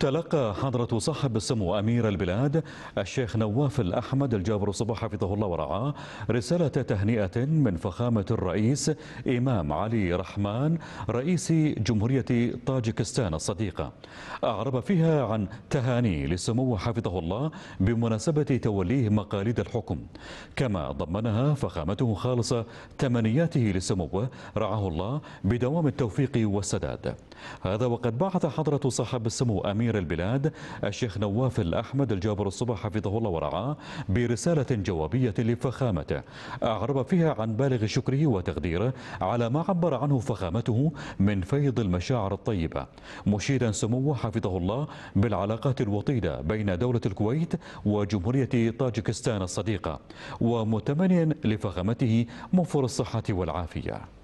تلقى حضرة صاحب السمو أمير البلاد الشيخ نواف الأحمد الجابر صباح حفظه الله ورعاه رسالة تهنئة من فخامة الرئيس إمام علي رحمن رئيس جمهورية طاجكستان الصديقة أعرب فيها عن تهاني لسمو حفظه الله بمناسبة توليه مقاليد الحكم كما ضمنها فخامته خالصة تمنياته لسموه رعاه الله بدوام التوفيق والسداد هذا وقد بعث حضرة صاحب السمو أمير أمير البلاد الشيخ نواف الأحمد الجابر الصبح حفظه الله ورعاه برسالة جوابية لفخامته أعرب فيها عن بالغ شكره وتقديره على ما عبر عنه فخامته من فيض المشاعر الطيبة مشيدا سموه حفظه الله بالعلاقات الوطيدة بين دولة الكويت وجمهورية طاجكستان الصديقة ومتمنيا لفخامته موفر الصحة والعافية